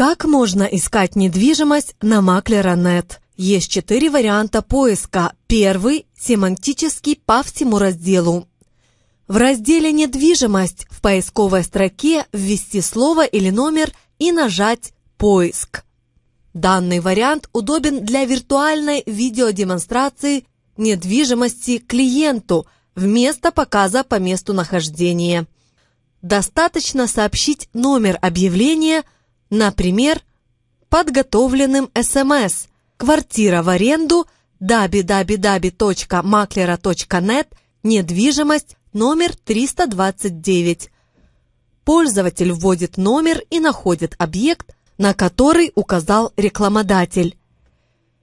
Как можно искать недвижимость на Маклера.нет? Есть четыре варианта поиска. Первый – семантический по всему разделу. В разделе «Недвижимость» в поисковой строке ввести слово или номер и нажать «Поиск». Данный вариант удобен для виртуальной видеодемонстрации недвижимости клиенту вместо показа по месту нахождения. Достаточно сообщить номер объявления – Например, подготовленным СМС «Квартира в аренду» www.maklera.net «Недвижимость» номер 329. Пользователь вводит номер и находит объект, на который указал рекламодатель.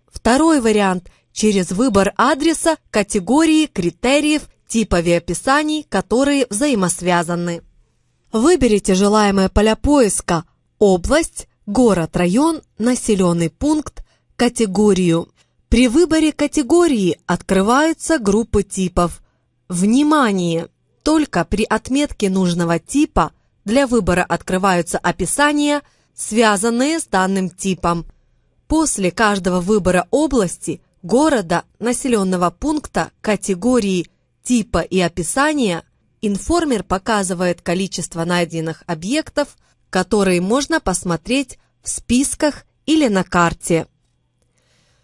Второй вариант – через выбор адреса, категории, критериев, типове описаний, которые взаимосвязаны. Выберите желаемые поля поиска – область, город, район, населенный пункт, категорию. При выборе категории открываются группы типов. Внимание! Только при отметке нужного типа для выбора открываются описания, связанные с данным типом. После каждого выбора области, города, населенного пункта, категории, типа и описания информер показывает количество найденных объектов – которые можно посмотреть в списках или на карте.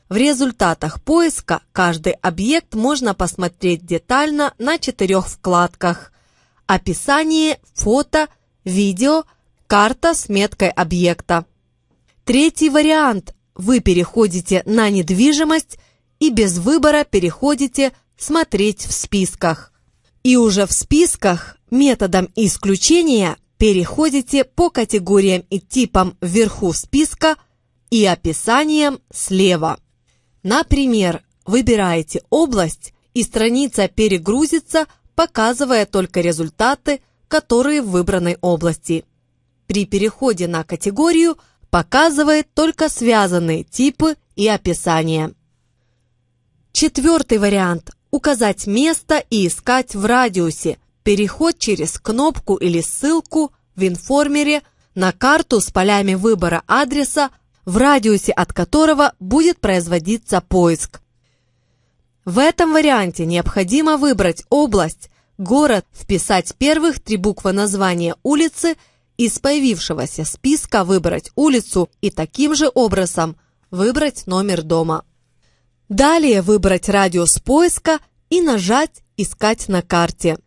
В результатах поиска каждый объект можно посмотреть детально на четырех вкладках – описание, фото, видео, карта с меткой объекта. Третий вариант – вы переходите на недвижимость и без выбора переходите «Смотреть в списках». И уже в списках методом исключения Переходите по категориям и типам вверху списка и описаниям слева. Например, выбираете область, и страница перегрузится, показывая только результаты, которые в выбранной области. При переходе на категорию показывает только связанные типы и описание. Четвертый вариант – указать место и искать в радиусе, Переход через кнопку или ссылку в информере на карту с полями выбора адреса, в радиусе от которого будет производиться поиск. В этом варианте необходимо выбрать область, город, вписать первых три буквы названия улицы, из появившегося списка выбрать улицу и таким же образом выбрать номер дома. Далее выбрать радиус поиска и нажать «Искать на карте».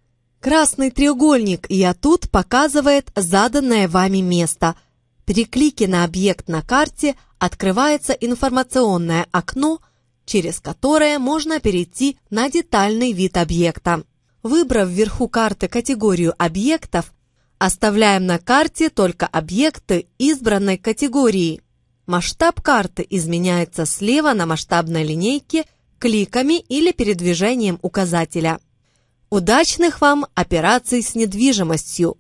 Красный треугольник «Я тут» показывает заданное вами место. При клике на объект на карте открывается информационное окно, через которое можно перейти на детальный вид объекта. Выбрав вверху карты категорию объектов, оставляем на карте только объекты избранной категории. Масштаб карты изменяется слева на масштабной линейке кликами или передвижением указателя. Удачных вам операций с недвижимостью!